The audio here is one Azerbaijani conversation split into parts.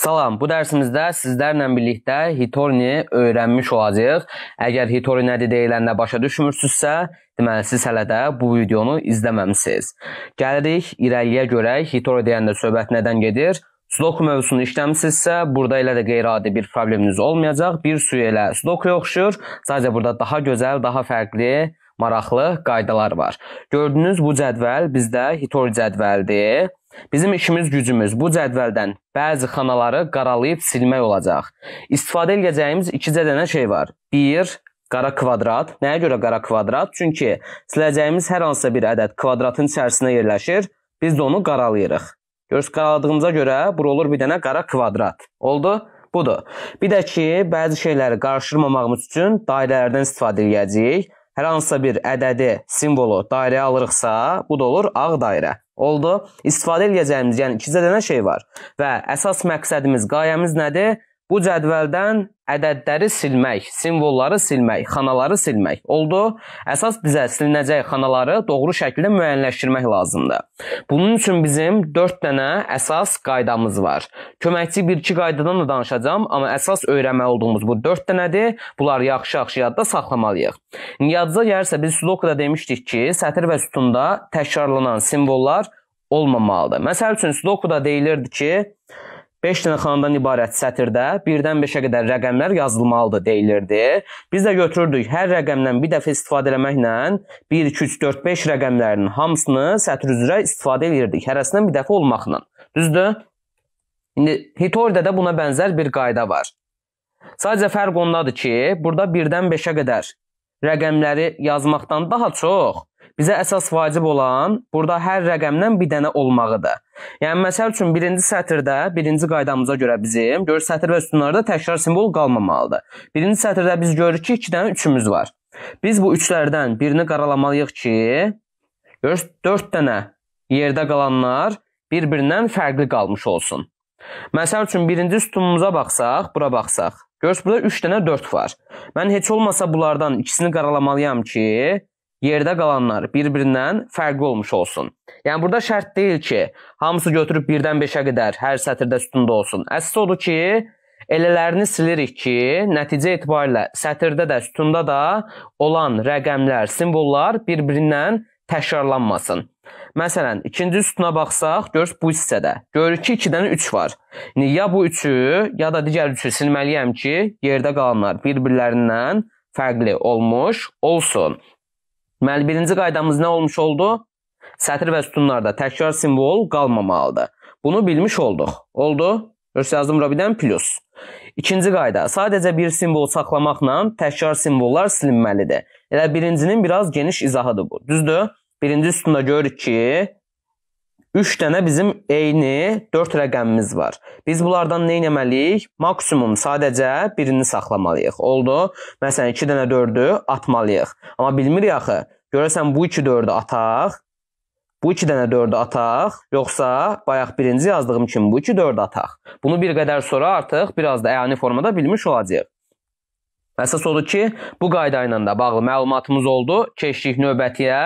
Salam, bu dərsimizdə sizlərlə birlikdə Hitorni öyrənmiş olacağıq. Əgər Hitori nədir deyiləndə başa düşmürsünüzsə, deməli siz hələ də bu videonu izləməmisiniz. Gəlirik irəliyə görək Hitori deyəndə söhbət nədən gedir? Sudoku mövzusunu işləmisinizsə, burada elə də qeyri-adi bir probleminiz olmayacaq. Bir suya elə Sudoku oxşur, sadəcə burada daha gözəl, daha fərqli maraqlı qaydalar var. Gördüyünüz bu cədvəl bizdə hitor cədvəldir. Bizim işimiz gücümüz bu cədvəldən bəzi xanaları qaralayıb silmək olacaq. İstifadə edəcəyimiz iki dənə şey var. 1 qara kvadrat. Nəyə görə qara kvadrat? Çünki siləcəyimiz hər hansısa bir ədəd kvadratın içərisinə yerləşir. Biz də onu qaralayırıq. Görürsüz, qaraladığımıza görə bura olur bir dənə qara kvadrat. Oldu? Budur. Bir də ki, bəzi şeyləri qarışdırmamağımız üçün dairələrdən istifadə edəcəyik hər hansısa bir ədədi, simvolu dairəyə alırıqsa, bu da olur ağ dairə. Oldu. İstifadə edəcəyimiz, yəni ikicə dənə şey var və əsas məqsədimiz, qayəmiz nədir? Bu cədvəldən ədədləri silmək, simvolları silmək, xanaları silmək. Oldu? Əsas bizə silinəcək xanaları doğru şəkildə müəyyənləşdirmək lazımdır. Bunun üçün bizim 4 dənə əsas qaydamız var. Köməkçi 1-2 qaydadan da danışacağım, amma əsas öyrənməli olduğumuz bu 4 dənədir. Bunları yaxşı-yaxşı yadda saxlamalıyıq. Yadınıza gəlirsə biz Sudoku-da demişdik ki, sətr və sütunda təkrarlanan simvollar olmamalıdır. Məsəl üçün Sudoku-da deyilirdi ki, 5 dənə xanadan ibarət sətirdə 1-dən 5-ə qədər rəqəmlər yazılmalıdır deyilirdi. Biz də götürürdük hər rəqəmdən bir dəfə istifadə eləməklə 1 2 3 4 5 rəqəmlərinin hamısını sətr üzrə istifadə edirdik. Hərəsindən bir dəfə olmaqla. Düzdür? İndi Hitordə də buna bənzər bir qayda var. Sadəcə fərq ondadır ki, burada 1-dən 5-ə qədər rəqəmləri yazmaqdan daha çox Bizə əsas vacib olan burada hər rəqəmdən bir dənə olmağıdır. Yəni məsəl üçün birinci sətirdə, birinci qaydamıza görə bizim gör sətr və sütunlarda təkrar simvol qalmamalıdır. Birinci sətirdə biz görürük ki, 2 dənə üçümüz var. Biz bu üçlərdən birini qaralamalıyıq ki, gör 4 dənə yerdə qalanlar bir-birindən fərqli qalmış olsun. Məsəl üçün birinci sütunumuza baxsaq, bura baxsaq, Görürsüz, burada 3 dənə 4 var. Mən heç olmasa bunlardan ikisini qaralamalıyam ki, yerdə qalanlar bir-birindən fərqli olmuş olsun. Yəni burada şərt deyil ki, hamısı götürüb 1-dən 5-ə qədər hər sətirdə sütunda olsun. Əsas odur ki, elələrini silirik ki, nəticə etibarilə sətirdə də, sütunda da olan rəqəmlər, simvollar bir-birindən təkrarlanmasın. Məsələn, ikinci sütuna baxsaq, görürük bu hissədə. Görürük ki, 2 dənə 3 var. İndi ya bu 3-ü, ya da digər 3-ü silməliyəm ki, yerdə qalanlar bir-birlərindən fərqli olmuş olsun. Deməli, birinci qaydamız nə olmuş oldu? Sətir və sütunlarda təkrar simvol qalmamalıdır. Bunu bilmiş olduq. Oldu? Görsə yazdım Robidən plus. İkinci qayda. Sadəcə bir simvol saxlamaqla təkrar simvollar silinməlidir. Elə birincinin biraz geniş izahıdır bu. Düzdür? Birinci sütunda görürük ki, 3 dənə bizim eyni 4 rəqəmimiz var. Biz bunlardan nə etməliyik? Maksimum sadəcə birini saxlamalıyıq. Oldu? Məsələn 2 dənə 4-ü atmalıyıq. Amma bilmirik axı. Görəsən bu 2 4-ü ataq, bu 2 dənə 4-ü ataq, yoxsa bayaq birinci yazdığım kimi bu 2 4-ü ataq. Bunu bir qədər sonra artıq biraz da əyani formada bilmiş olacağıq. Əsas odur ki, bu qayda ilə də bağlı məlumatımız oldu. Keçdik növbətiyə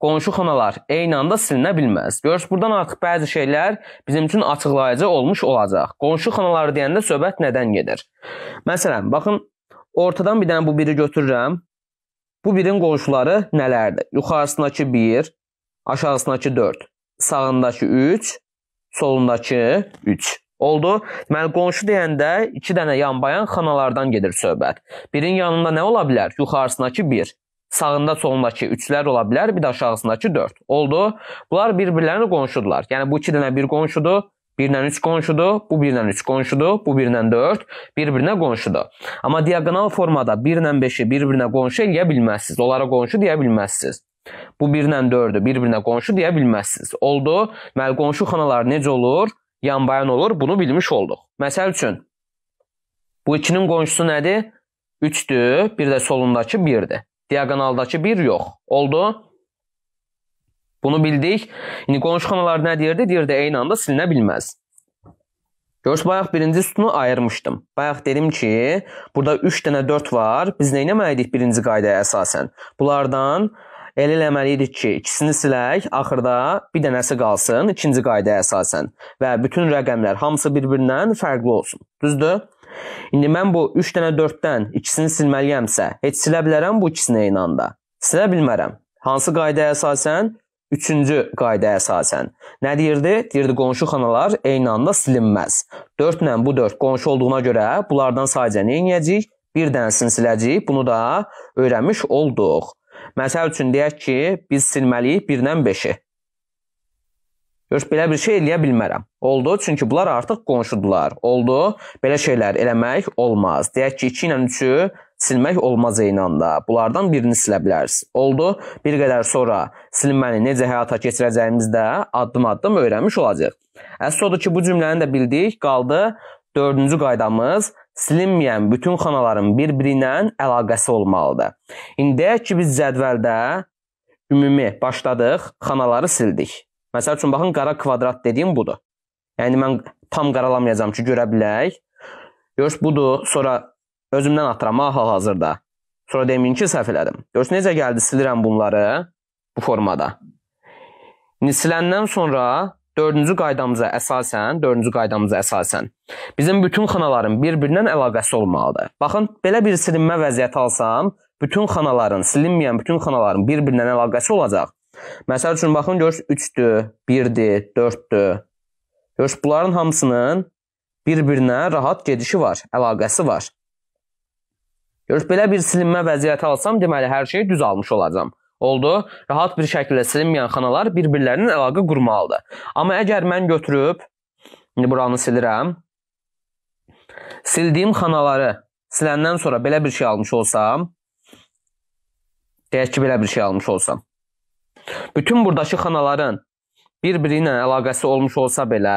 qonşu xanalar eyni anda silinə bilməz. Görürsüz, burdan artıq bəzi şeylər bizim üçün açıqlayıcı olmuş olacaq. Qonşu xanalar deyəndə söhbət nədən gedir? Məsələn, baxın, ortadan bir dənə bu biri götürürəm. Bu birin qonşuları nələrdir? Yuxarısındakı 1, aşağısındakı 4, sağındakı 3, solundakı 3. Oldu. Deməli qonşu deyəndə 2 dənə yanbayan xanalardan gedir söhbət. Birin yanında nə ola bilər? Yuxarısındakı 1. Sağında solundakı üçlər ola bilər, bir də aşağısındakı 4. Oldu. Bunlar bir-birlərini qonşudular. Yəni bu 2 dənə bir qonşudur, 1-dən 3 qonşudur, bu 1-dən 3 qonşudur, bu 1-dən 4, bir-birinə qonşudur. Amma diaqonal formada 1-dən 5-i bir-birinə qonşu eləyə bilməzsiniz. Onlara qonşu deyə bilməzsiniz. Bu 1-dən 4-ü bir-birinə qonşu deyə bilməzsiniz. Oldu. Deməli qonşu xanalar necə olur? Yanbayan olur. Bunu bilmiş olduq. Məsəl üçün bu 2-nin qonşusu nədir? 3-dür, bir də solundakı 1-dir diagonaldakı 1 yox. Oldu? Bunu bildik. İndi qonşuxanalar nə deyirdi? Deyirdi eyni anda silinə bilməz. Görüş bayaq birinci sütunu ayırmışdım. Bayaq dedim ki, burada 3 dənə 4 var. Biz nə etməliydik birinci qaydaya əsasən? Bunlardan elə eləməliydik ki, ikisini silək, axırda bir dənəsi qalsın ikinci qaydaya əsasən və bütün rəqəmlər hamısı bir-birindən fərqli olsun. Düzdür? İndi mən bu 3 dənə 4-dən ikisini silməliyəmsə, heç silə bilərəm bu ikisini eyni anda? Silə bilmərəm. Hansı qaydaya əsasən? Üçüncü qaydaya əsasən. Nə deyirdi? Deyirdi qonşu xanalar eyni anda silinməz. 4 ilə bu 4 qonşu olduğuna görə bunlardan sadəcə nə edəcəyik? Bir dənəsini siləcəyik. Bunu da öyrənmiş olduq. Məsəl üçün deyək ki, biz silməliyik 1-dən 5-i. Yox, belə bir şey eləyə bilmərəm. Oldu, çünki bunlar artıq qonşudular. Oldu, belə şeylər eləmək olmaz. Deyək ki, 2 ilə 3-ü silmək olmaz eyni anda. Bunlardan birini silə bilərsiniz. Oldu, bir qədər sonra silməni necə həyata keçirəcəyimizdə addım-addım öyrənmiş olacağıq. Əsas odur ki, bu cümləni də bildik. Qaldı 4-cü qaydamız silinməyən bütün xanaların bir-biri ilə əlaqəsi olmalıdır. İndi deyək ki, biz cədvəldə ümumi başladıq, xanaları sildik. Məsəl üçün baxın qara kvadrat dediyim budur. Yəni mən tam qaralamayacağam ki, görə bilək. Görüş budur. Sonra özümdən atıram hal-hazırda. Sonra demin ki, səhv elədim. Görüş necə gəldi? Silirəm bunları bu formada. İndi siləndən sonra dördüncü qaydamıza əsasən, dördüncü qaydamıza əsasən bizim bütün xanaların bir-birindən əlaqəsi olmalıdır. Baxın, belə bir silinmə vəziyyəti alsam, bütün xanaların, silinməyən bütün xanaların bir-birindən əlaqəsi olacaq Məsəl üçün baxın görürsüz 3-dür, 1-dir, 4-dür. Görürsüz bunların hamısının bir-birinə rahat gedişi var, əlaqəsi var. Görürsüz belə bir silinmə vəziyyəti alsam, deməli hər şeyi düz almış olacağam. Oldu. Rahat bir şəkildə silinməyən xanalar bir-birlərinin əlaqə qurmalıdır. Amma əgər mən götürüb indi buranı silirəm. Sildiyim xanaları siləndən sonra belə bir şey almış olsam, deyək ki, belə bir şey almış olsam Bütün buradakı xanaların bir-biri ilə əlaqəsi olmuş olsa belə,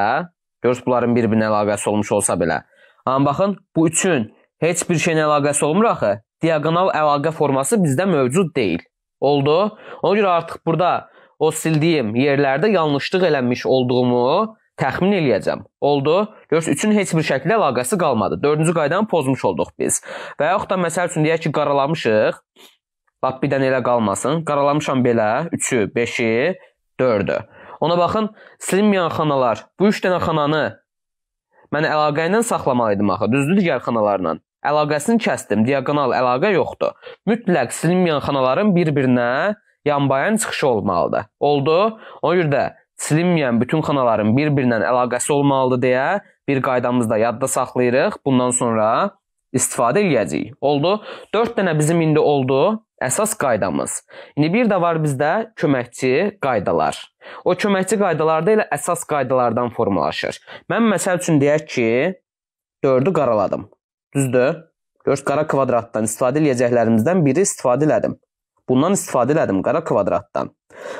görürsüz bunların bir-birinə əlaqəsi olmuş olsa belə. Amma baxın, bu üçün heç bir şeyin əlaqəsi olmur axı. Diaqonal əlaqə forması bizdə mövcud deyil. Oldu? Ona görə artıq burada o sildiyim yerlərdə yanlışlıq eləmiş olduğumu təxmin eləyəcəm. Oldu? Görürsüz, üçün heç bir şəkildə əlaqəsi qalmadı. 4-cü qaydanı pozmuş olduq biz. Və yaxud da məsəl üçün deyək ki, qaralamışıq. Bax bir dənə elə qalmasın. Qaralamışam belə 3-ü, 5-i, 4-ü. Ona baxın, silinməyən xanalar. Bu 3 dənə xananı mən əlaqə ilə saxlamalıydım axı, düzdür digər xanalarla. Əlaqəsini kəsdim, diaqonal əlaqə yoxdur. Mütləq silinməyən xanaların bir-birinə yanbayan çıxışı olmalıdır. Oldu? Ona görə də silinməyən bütün xanaların bir-birinə əlaqəsi olmalıdır deyə bir qaydamızda yadda saxlayırıq. Bundan sonra istifadə edəcəyik. Oldu? 4 dənə bizim indi oldu. Əsas qaydamız. İndi bir də var bizdə köməkçi qaydalar. O köməkçi qaydalar da elə əsas qaydalardan formalaşır. Mən məsəl üçün deyək ki, 4-ü qaraladım. Düzdür? 4 qara kvadratdan istifadə edəcəklərimizdən biri istifadə elədim. Bundan istifadə elədim qara kvadratdan.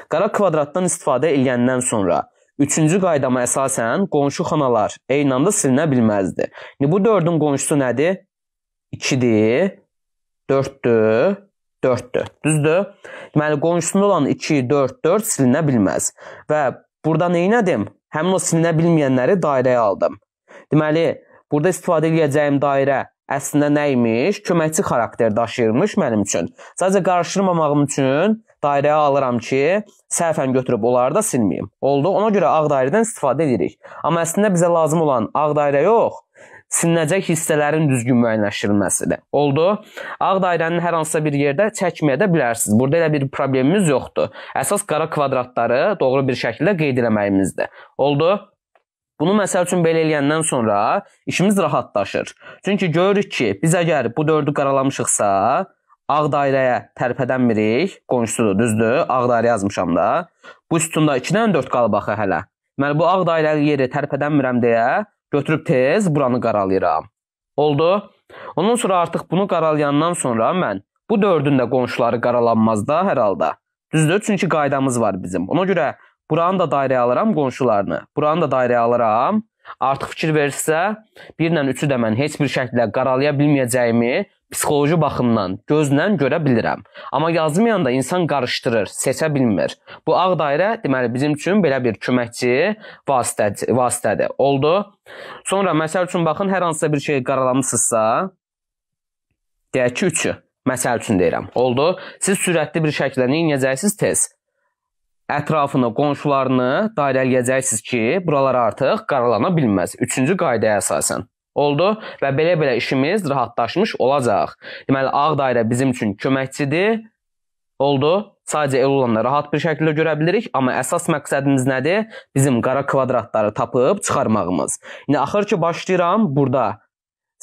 Qara kvadratdan istifadə edəndən sonra Üçüncü qaydama əsasən qonşu xanalar eyni anda silinə bilməzdi. İndi bu 4-ün qonşusu nədir? 2-dir, 4-dür, 4-4. Düzdür? Deməli qonşusunda olan 2, 4, 4 silinə bilməz. Və burada nə etdim? Həmin o silinə bilməyənləri dairəyə aldım. Deməli, burada istifadə edəcəyim dairə əslində nə imiş? Köməkçi xarakter daşıyırmış mənim üçün. Sadəcə qarışdırmamağım üçün dairəyə alıram ki, səhvən götürüb onları da silməyim. Oldu. Ona görə ağ dairədən istifadə edirik. Amma əslində bizə lazım olan ağ dairə yox, silinəcək hissələrin düzgün müəyyənləşdirilməsidir. Oldu? Ağ dairənin hər hansısa bir yerdə çəkməyə də bilərsiniz. Burada elə bir problemimiz yoxdur. Əsas qara kvadratları doğru bir şəkildə qeyd etməyimizdir. Oldu? Bunu məsəl üçün belə eləyəndən sonra işimiz rahatlaşır. Çünki görürük ki, biz əgər bu dördü qaralamışıqsa, ağ dairəyə tərpədənmirik. Qonşusudur, düzdür? Ağ dairə yazmışam da. Bu sütunda 2-dən 4 qalıb axı hələ. Deməli bu ağ dairəli yeri tərpədənmirəm deyə Götürüb tez buranı qaralayıram. Oldu? Ondan sonra artıq bunu qaralayandan sonra mən bu dördün də qonşuları qaralanmaz da hər halda. Düzdür? Çünki qaydamız var bizim. Ona görə buranı da dairəyə alıram qonşularını. Buranı da dairəyə alıram artıq fikir verirsə, 1-lə 3-ü də mən heç bir şəkildə qaralaya bilməyəcəyimi psixoloji baxımdan gözlə görə bilirəm. Amma yazmayanda insan qarışdırır, seçə bilmir. Bu ağ dairə deməli bizim üçün belə bir köməkçi vasitədir, vasitədir. Oldu? Sonra məsəl üçün baxın, hər hansısa bir şeyi qaralamısınızsa, deyək ki, 3-ü Məsəl üçün deyirəm. Oldu? Siz sürətli bir şəkildə nə edəcəksiniz? Tez ətrafını, qonşularını dairələyəcəksiniz ki, buralar artıq qaralana bilməz. Üçüncü qaydaya əsasən. Oldu və belə-belə işimiz rahatlaşmış olacaq. Deməli, ağ dairə bizim üçün köməkçidir. Oldu. Sadəcə el olanı rahat bir şəkildə görə bilirik, amma əsas məqsədimiz nədir? Bizim qara kvadratları tapıb çıxarmağımız. İndi axır ki, başlayıram burada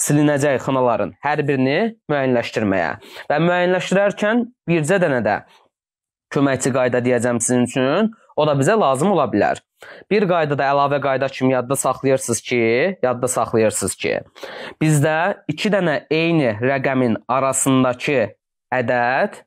silinəcək xanaların hər birini müəyyənləşdirməyə. Və müəyyənləşdirərkən bircə dənə də köməkçi qayda deyəcəm sizin üçün. O da bizə lazım ola bilər. Bir qayda da əlavə qayda kimi yadda saxlayırsınız ki, yadda saxlayırsınız ki, bizdə 2 dənə eyni rəqəmin arasındakı ədəd,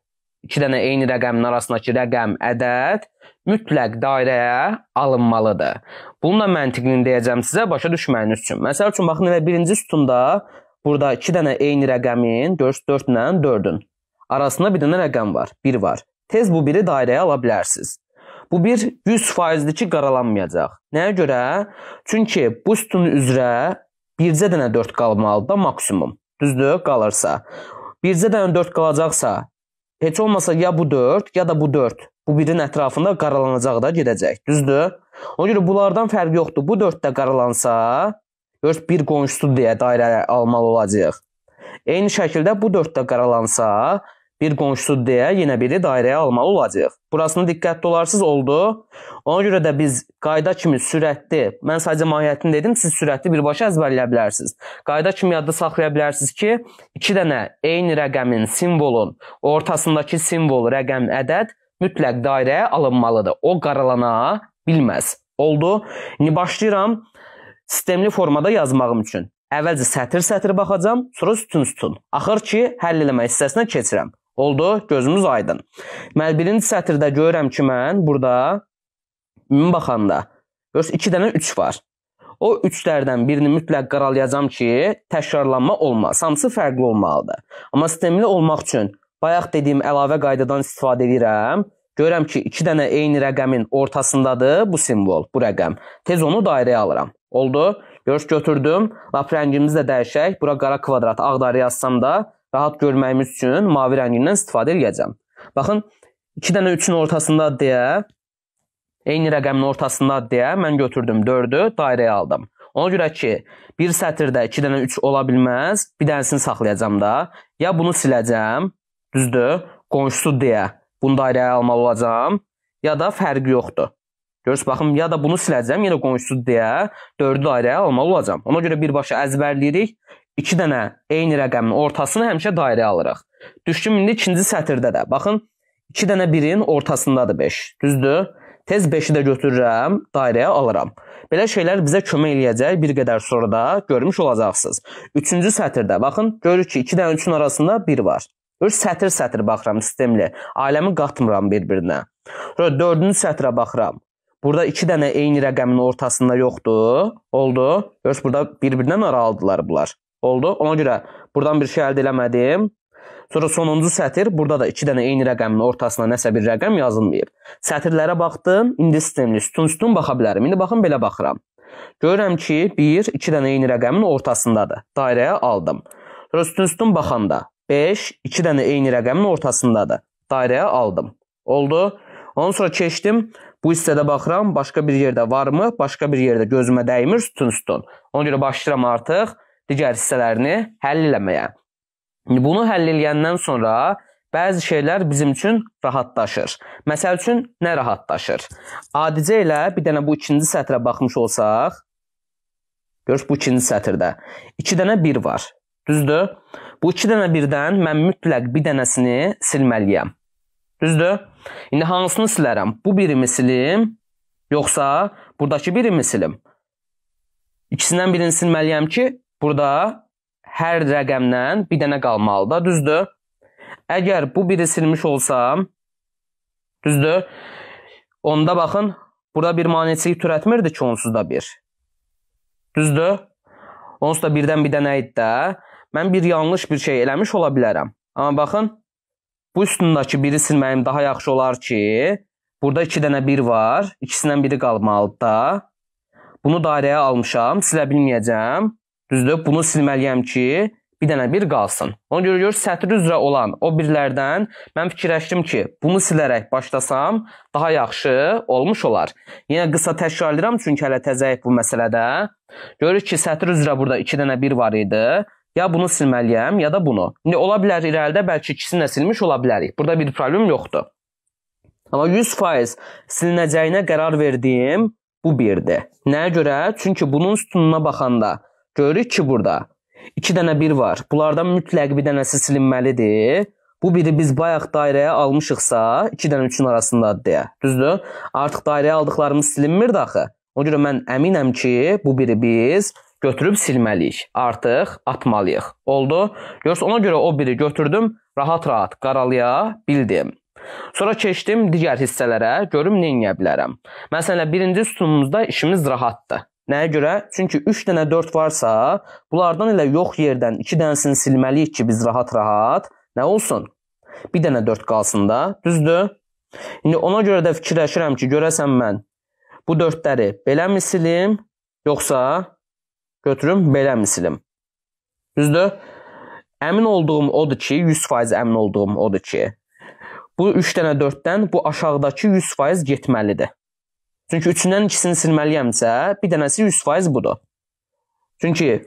2 dənə eyni rəqəmin arasındakı rəqəm, ədəd mütləq dairəyə alınmalıdır. Bunun da məntiqini deyəcəm sizə başa düşməyiniz üçün. Məsəl üçün baxın elə birinci sütunda burada 2 dənə eyni rəqəmin, görürsüz 4 ilə 4-ün arasında bir dənə rəqəm var, 1 var. Tez bu biri dairəyə ala bilərsiniz. Bu bir 100%-dir ki, qaralanmayacaq. Nəyə görə? Çünki bu sütunun üzrə bircə dənə 4 qalmalıdır da maksimum. Düzdür? Qalırsa. Bircə dənə 4 qalacaqsa, heç olmasa ya bu 4, ya da bu 4 bu birin ətrafında qaralanacaq da gedəcək. Düzdür? Ona görə bunlardan fərqi yoxdur. Bu 4 də qaralansa, görürsüz bir qonşusu deyə dairə almalı olacağıq. Eyni şəkildə bu 4 də qaralansa, Bir qonşusu deyə yenə biri dairəyə almalı olacaq. Burasını diqqətli olarsınız oldu. Ona görə də biz qayda kimi sürətli, mən sadəcə mahiyyətini dedim, siz sürətli birbaşa əzbərləyə bilərsiniz. Qayda kimi yadda saxlaya bilərsiniz ki, 2 dənə eyni rəqəmin, simvolun ortasındakı simvol, rəqəm, ədəd mütləq dairəyə alınmalıdır. O qaralana bilməz. Oldu. İndi başlayıram sistemli formada yazmağım üçün. Əvvəlcə sətir-sətir baxacam, sonra sütun-sütun. Axır ki, həll eləmə hissəsinə keçirəm. Oldu? Gözümüz aydın. Deməli, birinci sətirdə görürəm ki, mən burada ümumi baxanda görürsüz 2 dənə 3 var. O 3-lərdən birini mütləq qaralayacağam ki, təkrarlanma olmaz. Hamısı fərqli olmalıdır. Amma sistemli olmaq üçün bayaq dediyim əlavə qaydadan istifadə edirəm. Görürəm ki, 2 dənə eyni rəqəmin ortasındadır bu simvol, bu rəqəm. Tez onu dairəyə alıram. Oldu? Görüş götürdüm. Lap rəngimizi də dəyişək. Bura qara kvadrat, ağ dairə yazsam da rahat görməyimiz üçün mavi rəngindən istifadə edəcəm. Baxın, 2 dənə 3-ün ortasında deyə, eyni rəqəmin ortasında deyə mən götürdüm 4-ü, dairəyə aldım. Ona görə ki, bir sətirdə 2 dənə 3 ola bilməz, bir dənəsini saxlayacam da. Ya bunu siləcəm, düzdür, qonşusu deyə bunu dairəyə almalı olacam, ya da fərqi yoxdur. Görürsüz, baxın, ya da bunu siləcəm, yenə qonşusu deyə 4-ü dairəyə almalı olacam. Ona görə birbaşa əzbərləyirik iki dənə eyni rəqəmin ortasını həmişə dairə alırıq. Düşkün indi ikinci sətirdə də. Baxın, iki dənə birin ortasındadır 5. Düzdür? Tez 5-i də götürürəm, dairəyə alıram. Belə şeylər bizə kömək eləyəcək bir qədər sonra da görmüş olacaqsınız. 3-cü sətirdə baxın, görürük ki, 2 dənə 3-ün arasında 1 var. Üç sətir-sətir baxıram sistemli. Aləmi qatmıram bir-birinə. Sonra 4-cü sətrə baxıram. Burada 2 dənə eyni rəqəmin ortasında yoxdur. Oldu. Görürsüz burada bir-birindən aralıdılar bunlar. Oldu. Ona görə buradan bir şey əldə eləmədim. Sonra sonuncu sətir, burada da 2 dənə eyni rəqəmin ortasına nəsə bir rəqəm yazılmayıb. Sətirlərə baxdım, indi sistemli sütun-sütun baxa bilərəm. İndi baxın belə baxıram. Görürəm ki, 1, 2 dənə eyni rəqəmin ortasındadır. Dairəyə aldım. Sonra sütun-sütun baxanda 5, 2 dənə eyni rəqəmin ortasındadır. Dairəyə aldım. Oldu. Ondan sonra keçdim. Bu hissədə baxıram, başqa bir yerdə varmı? Başqa bir yerdə gözümə dəymir sütun-sütun. Ona görə başlayıram artıq digər hissələrini həll eləməyə. Bunu həll eləyəndən sonra bəzi şeylər bizim üçün rahatlaşır. Məsəl üçün nə rahatlaşır? Adicə ilə bir dənə bu ikinci sətrə baxmış olsaq, görüş bu ikinci sətirdə 2 dənə 1 var. Düzdür? Bu 2 dənə 1-dən mən mütləq bir dənəsini silməliyəm. Düzdür? İndi hansını silərəm? Bu birimi silim, yoxsa burdakı birimi silim? İkisindən birini silməliyəm ki, Burada hər rəqəmdən bir dənə qalmalıdır, düzdür? Əgər bu biri silmiş olsam, düzdür? Onda baxın, burada bir maneçilik törətmirdi ki, onsuz da bir. Düzdür? Onsuz da birdən bir dənə idi də. Mən bir yanlış bir şey eləmiş ola bilərəm. Amma baxın, bu üstündəki biri silməyim daha yaxşı olar ki, burada 2 dənə 1 var, ikisindən biri qalmalıdır da. Bunu dairəyə almışam, silə bilməyəcəm. Düzdür? Bunu silməliyəm ki, bir dənə bir qalsın. Ona görə gör sətr üzrə olan o birlərdən mən fikirləşdim ki, bunu silərək başlasam daha yaxşı olmuş olar. Yenə qısa təkrar edirəm çünki hələ təzəyik bu məsələdə. Görürük ki, sətr üzrə burada 2 dənə 1 var idi. Ya bunu silməliyəm, ya da bunu. İndi ola bilər irəlidə bəlkə ikisini də silmiş ola bilərik. Burada bir problem yoxdur. Amma 100% silinəcəyinə qərar verdiyim bu 1-dir. Nəyə görə? Çünki bunun sütununa baxanda Görürük ki, burada 2 dənə 1 var. Bunlardan mütləq bir dənəsi silinməlidir. Bu biri biz bayaq dairəyə almışıqsa, 2 dənə 3-ün arasındadır deyə. Düzdür? Artıq dairəyə aldıqlarımız silinmir axı. Ona görə mən əminəm ki, bu biri biz götürüb silməliyik. Artıq atmalıyıq. Oldu? Görsə ona görə o biri götürdüm, rahat-rahat qaralaya bildim. Sonra keçdim digər hissələrə, görüm nə edə bilərəm. Məsələn, birinci sütunumuzda işimiz rahatdır. Nəyə görə? Çünki 3 dənə 4 varsa, bunlardan elə yox yerdən 2 dənəsini silməliyik ki, biz rahat-rahat nə olsun? Bir dənə 4 qalsın da, düzdür? İndi ona görə də fikirləşirəm ki, görəsən mən bu 4-ləri beləmi silim, yoxsa götürüm beləmi silim? Düzdür? Əmin olduğum odur ki, 100% əmin olduğum odur ki, bu 3 dənə 4-dən bu aşağıdakı 100% getməlidir. Çünki üçündən ikisini silməliyəmsə, bir dənəsi 100% budur. Çünki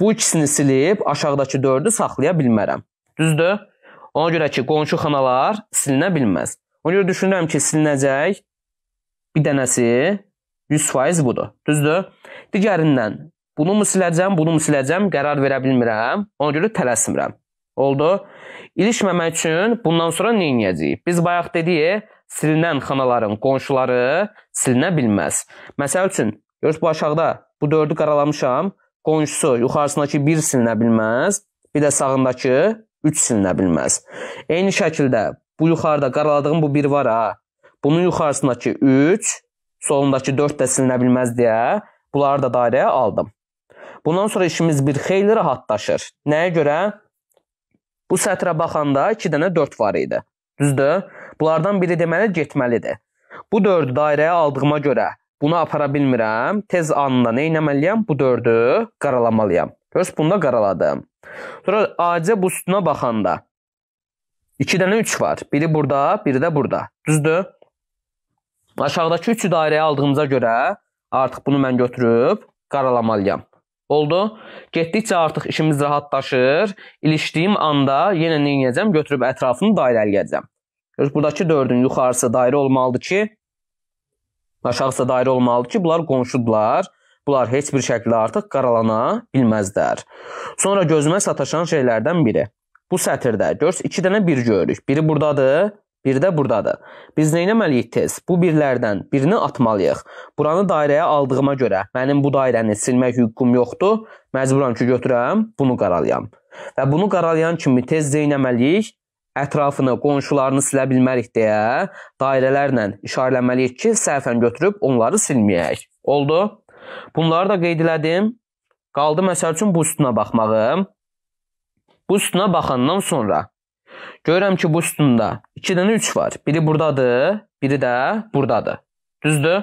bu ikisini silib aşağıdakı 4-ü saxlaya bilmərəm. Düzdür? Ona görə ki, qonşu xanalar silinə bilməz. Ona görə düşünürəm ki, silinəcək bir dənəsi 100% budur. Düzdür? Digərindən bunu mu siləcəm, bunu mu siləcəm qərar verə bilmirəm. Ona görə tələsmirəm. Oldu? İlişməmək üçün bundan sonra nə edəcəyik? Biz bayaq dedik, silinən xanaların qonşuları silinə bilməz. Məsəl üçün, görürsüz bu aşağıda bu dördü qaralamışam. Qonşusu yuxarısındakı 1 silinə bilməz, bir də sağındakı 3 silinə bilməz. Eyni şəkildə bu yuxarıda qaraladığım bu 1 var ha. Bunun yuxarısındakı 3, solundakı 4 də silinə bilməz deyə bunları da dairəyə aldım. Bundan sonra işimiz bir xeyli rahatlaşır. Nəyə görə? Bu sətrə baxanda 2 dənə 4 var idi. Düzdür? Bunlardan biri deməli getməlidir. Bu dördü dairəyə aldığıma görə bunu apara bilmirəm. Tez anında nə etməliyəm? Bu dördü qaralamalıyam. Göz bunda qaraladım. Sonra acə bu üstünə baxanda 2 dənə 3 var. Biri burada, biri də burada. Düzdür? Aşağıdakı 3-ü dairəyə aldığımıza görə artıq bunu mən götürüb qaralamalıyam. Oldu. Getdikcə artıq işimiz rahatlaşır. İlişdiyim anda yenə nə edəcəm? Götürüb ətrafını dairələyəcəm. Öz buradakı dördün yuxarısı dairə olmalıdır ki, aşağısı dairə olmalıdır ki, bunlar qonşudurlar. Bunlar heç bir şəkildə artıq qaralana bilməzlər. Sonra gözümə sataşan şeylərdən biri. Bu sətirdə görs 2 dənə bir görürük. Biri burdadır, biri də burdadır. Biz nə etməliyik tez? Bu birlərdən birini atmalıyıq. Buranı dairəyə aldığıma görə mənim bu dairəni silmək hüququm yoxdur. Məcburam ki, götürəm, bunu qaralayam. Və bunu qaralayan kimi tez zeynəməliyik, ətrafını, qonşularını silə bilmərik deyə dairələrlə işarələnməliyik ki, səhvən götürüb onları silməyək. Oldu? Bunları da qeyd elədim. Qaldı məsəl üçün bu sütuna baxmağım. Bu sütuna baxandan sonra görürəm ki, bu sütunda 2 dənə 3 var. Biri burdadır, biri də burdadır. Düzdür?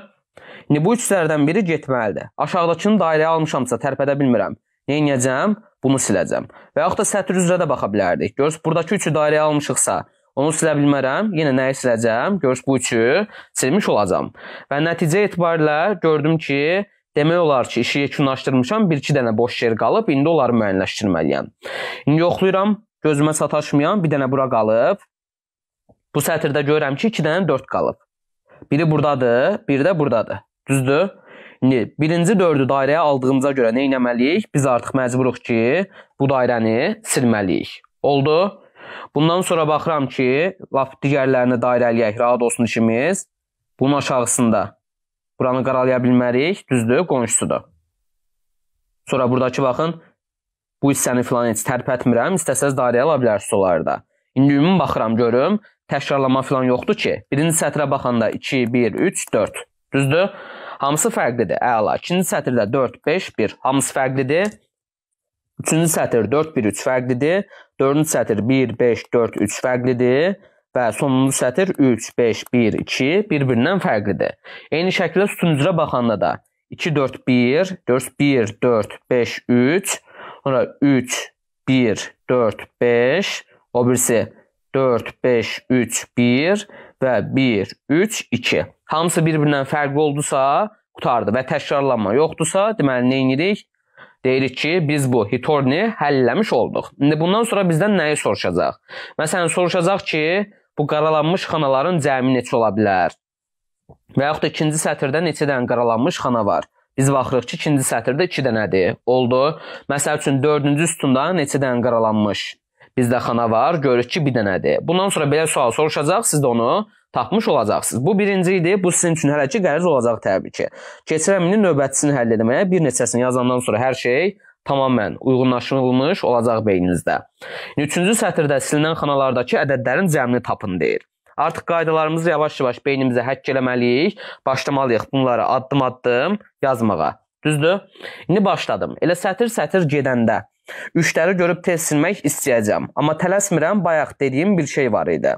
İndi bu üçlərdən biri getməlidir. Aşağıdakını dairəyə almışamsa tərpədə bilmirəm. Nə edəcəm? bunu siləcəm. Və yaxud da sətr üzrə də baxa bilərdik. Görürsüz, buradakı üçü dairəyə almışıqsa, onu silə bilmərəm. Yenə nəyi siləcəm? Görürsüz, bu üçü silmiş olacam. Və nəticə etibarilə gördüm ki, Demək olar ki, işi yekunlaşdırmışam, 1-2 dənə boş yer qalıb, indi onları müəyyənləşdirməliyəm. İndi yoxlayıram, gözümə sataşmayan bir dənə bura qalıb. Bu sətirdə görürəm ki, 2 dənə 4 qalıb. Biri burdadır, biri də burdadır. Düzdür? birinci dördü dairəyə aldığımıza görə nə etməliyik? Biz artıq məcburuq ki, bu dairəni silməliyik. Oldu? Bundan sonra baxıram ki, lap digərlərini dairəliyək, rahat olsun işimiz. Bunun aşağısında buranı qaralaya bilmərik, düzdür, qonşusudur. Sonra buradakı baxın, bu hissəni filan heç tərpətmirəm, istəsəz dairəyə ala bilərsiniz onlarda. İndi ümumi baxıram, görüm, təkrarlama filan yoxdur ki. Birinci sətrə baxanda 2, 1, 3, 4, düzdür? Hamısı fərqlidir. Əla. İkinci sətirdə 4 5 1 hamısı fərqlidir. Üçüncü sətr 4 1 3 fərqlidir. Dördüncü sətr 1 5 4 3 fərqlidir və sonuncu sətr 3 5 1 2 bir-birindən fərqlidir. Eyni şəkildə sütuncura baxanda da 2 4 1 4 1 4 5 3 sonra 3 1 4 5 o birisi 4 5 3 1 və 1, 3, 2. Hamısı bir-birindən fərqli oldusa, qutardı və təkrarlanma yoxdursa, deməli nə edirik? Deyirik ki, biz bu hitorni həllləmiş olduq. İndi bundan sonra bizdən nəyi soruşacaq? Məsələn, soruşacaq ki, bu qaralanmış xanaların cəmi neçə ola bilər? Və yaxud da ikinci sətirdə neçə dənə qaralanmış xana var? Biz baxırıq ki, ikinci sətirdə 2 dənədir. Oldu. Məsəl üçün 4-cü sütunda neçə dənə qaralanmış? Bizdə xana var, görürük ki, bir dənədir. Bundan sonra belə sual soruşacaq, siz də onu tapmış olacaqsınız. Bu birinci idi. Bu sizin üçün hələ ki qəriz olacaq təbii ki. Keçirəm indi növbətisini həll etməyə. Bir neçəsini yazandan sonra hər şey tamamən uyğunlaşılmış olacaq beyninizdə. Üçüncü sətirdə silinən xanalardakı ədədlərin cəmini tapın deyir. Artıq qaydalarımızı yavaş-yavaş beynimizə həkk eləməliyik. Başlamalıyıq bunları addım-addım yazmağa. Düzdür? İndi başladım. Elə sətir-sətir gedəndə Müştəri görüb tez silmək istəyəcəm, amma tələsmirəm, bayaq dediyim bir şey var idi.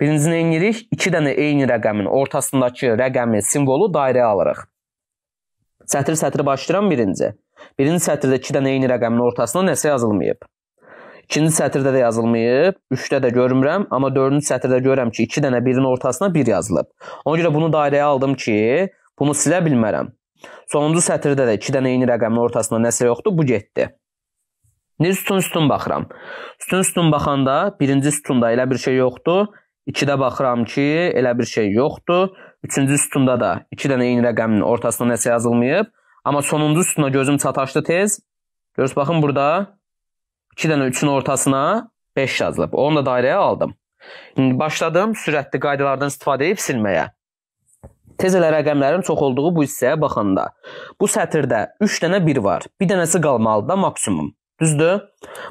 Birinci nə edirik? 2 dənə eyni rəqəmin ortasındakı rəqəmi, simvolu dairəyə alırıq. Sətri-sətri başlayıram birinci. Birinci sətirdə 2 dənə eyni rəqəmin ortasına nəsə yazılmayıb. İkinci sətirdə də yazılmayıb, 3-də də görmürəm, amma 4-cü sətirdə görürəm ki, 2 dənə birin ortasına 1 yazılıb. Ona görə bunu dairəyə aldım ki, bunu silə bilmərəm. Sonuncu sətirdə də 2 dənə eyni rəqəmin ortasına nəsə yoxdur, bu getdi. Niyə sütun-sütun baxıram? Sütun-sütun baxanda birinci sütunda elə bir şey yoxdur. 2-də baxıram ki, elə bir şey yoxdur. 3-cü sütunda da 2 dənə eyni rəqəmin ortasına nəsə yazılmayıb, amma sonuncu sütuna gözüm çataşdı tez. Görürsüz baxın burada 2 dənə 3-ün ortasına 5 yazılıb. Onu da dairəyə aldım. İndi başladım sürətli qaydalardan istifadə edib silməyə. Tez elə rəqəmlərin çox olduğu bu hissəyə baxanda bu sətirdə 3 dənə 1 var. Bir dənəsi qalmalıdır da maksimum. Düzdür?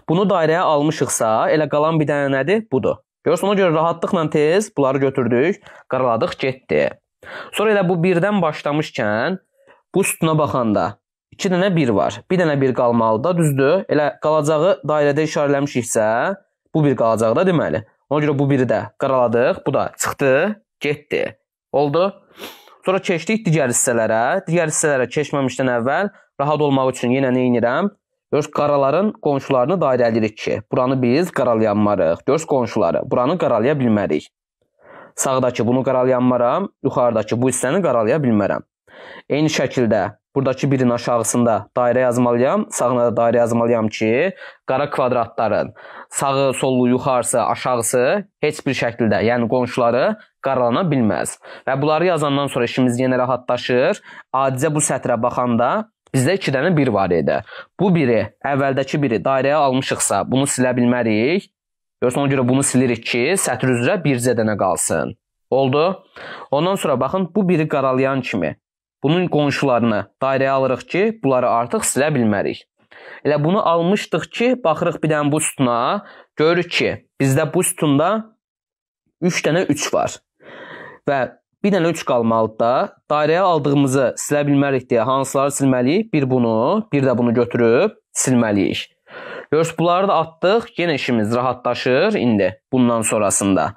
Bunu dairəyə almışıqsa, elə qalan bir dənə nədir? Budur. Görürsüz, ona görə rahatlıqla tez bunları götürdük, qaraladıq, getdi. Sonra elə bu birdən başlamışkən, bu sütuna baxanda 2 dənə 1 var. 1 dənə 1 qalmalıdır, düzdür? Elə qalacağı dairədə işarələmişiksə, bu 1 qalacaq da deməli. Ona görə bu biri də qaraladıq, bu da çıxdı, getdi. Oldu? Sonra keçdik digər hissələrə. Digər hissələrə keçməmişdən əvvəl rahat olmaq üçün yenə nə edirəm? Görüş qaraların qonşularını dairəlirik ki, buranı biz qaralayanmarıq. Görüş qonşuları, buranı qaralaya bilmərik. Sağdakı bunu qaralayanmaram, yuxarıdakı bu hissəni qaralaya bilmərəm. Eyni şəkildə buradakı birin aşağısında dairə yazmalıyam, sağına da dairə yazmalıyam ki, qara kvadratların sağı, solu, yuxarısı, aşağısı heç bir şəkildə, yəni qonşuları qaralana bilməz. Və bunları yazandan sonra işimiz yenə rahatlaşır. Adicə bu sətrə baxanda Bizdə 2 dənə 1 var idi. Bu biri, əvvəldəki biri dairəyə almışıqsa, bunu silə bilmərik. Görürsən, ona görə bunu silirik ki, sətr üzrə bircə dənə qalsın. Oldu? Ondan sonra baxın, bu biri qaralayan kimi bunun qonşularını dairəyə alırıq ki, bunları artıq silə bilmərik. Elə bunu almışdıq ki, baxırıq bir dənə bu sütuna, görürük ki, bizdə bu sütunda 3 dənə 3 var. Və bir dənə 3 qalmalıdır da. Dairəyə aldığımızı silə bilmərik deyə hansıları silməliyik? Bir bunu, bir də bunu götürüb silməliyik. Görürsüz, bunları da atdıq. Yenə işimiz rahatlaşır indi bundan sonrasında.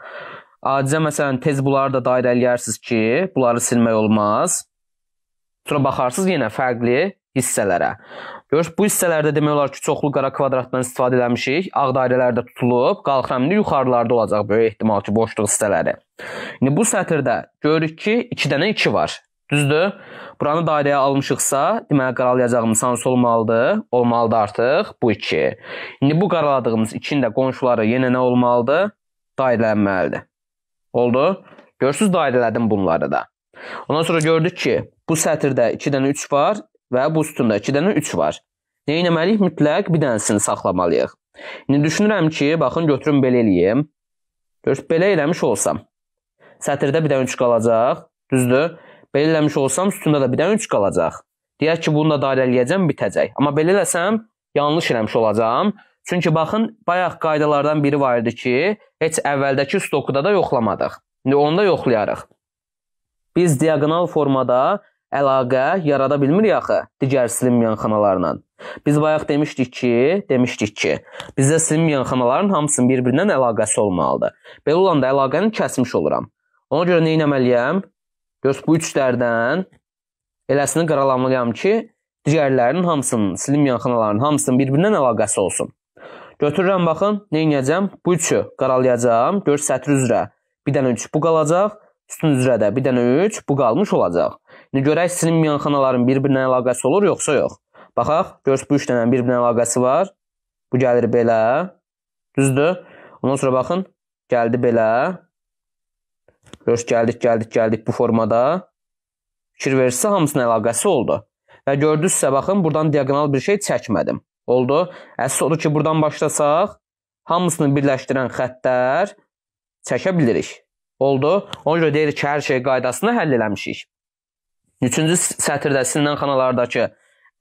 Acizə məsələn tez bunları da dairə eləyərsiniz ki, bunları silmək olmaz. Sonra baxarsınız yenə fərqli hissələrə. Görüş bu hissələrdə demək olar ki, çoxlu qara kvadratdan istifadə eləmişik. Ağ dairələr də tutulub, qalxəmli yuxarılarda olacaq böyük ehtimal ki, boşluq hissələri. İndi bu sətirdə görürük ki, 2 dənə 2 var. Düzdür? Buranı dairəyə almışıqsa, deməli qaralayacağımız hansı olmalıdır? Olmalıdır artıq bu 2. İndi bu qaraladığımız 2-nin də qonşuları yenə nə olmalıdır? Dairələnməlidir. Oldu? Görsüz dairələdim bunları da. Ondan sonra gördük ki, bu sətirdə 2 dənə 3 var, və bu sütunda 2 dənə 3 var. Nə etməliyik? Mütləq bir dənəsini saxlamalıyıq. İndi düşünürəm ki, baxın götürüm belə eləyim. Gör, belə eləmiş olsam. Sətirdə bir dənə 3 qalacaq, düzdür? Belə eləmiş olsam, sütunda da bir dənə 3 qalacaq. Deyək ki, bunu da dairələyəcəm, bitəcək. Amma belə eləsəm, yanlış eləmiş olacağam. Çünki baxın, bayaq qaydalardan biri var idi ki, heç əvvəldəki stokuda da yoxlamadıq. İndi onu da yoxlayarıq. Biz diaqonal formada əlaqə yarada bilmir yaxı digər slim yanxanalarla. Biz bayaq demişdik ki, demişdik ki, bizdə slim yanxanaların hamısının bir-birindən əlaqəsi olmalıdır. Belə olanda əlaqəni kəsmiş oluram. Ona görə nə etməliyəm? Göz bu üçlərdən eləsini qaralamlıyam ki, digərlərinin hamısının, slim yanxanalarının hamısının bir-birindən əlaqəsi olsun. Götürürəm baxın, nə edəcəm? Bu üçü qaralayacağam. Gör sətr üzrə bir dənə 3 bu qalacaq, sütun üzrə də bir dənə 3 bu qalmış olacaq. İndi görək silinməyən xanaların bir-birinə əlaqəsi olur yoxsa yox. Baxaq, görürüz bu 3 dənənin bir-birinə əlaqəsi var. Bu gəlir belə. Düzdür? Ondan sonra baxın, gəldi belə. Görürüz, gəldik, gəldik, gəldik bu formada. Fikir verirsə hamısının əlaqəsi oldu. Və gördünüzsə baxın, buradan diaqonal bir şey çəkmədim. Oldu. Əsas odur ki, buradan başlasaq, hamısını birləşdirən xəttlər çəkə bilirik. Oldu. Ona görə deyirik ki, hər şey qaydasını həll eləmişik. Üçüncü sətirdə sinənxanalardakı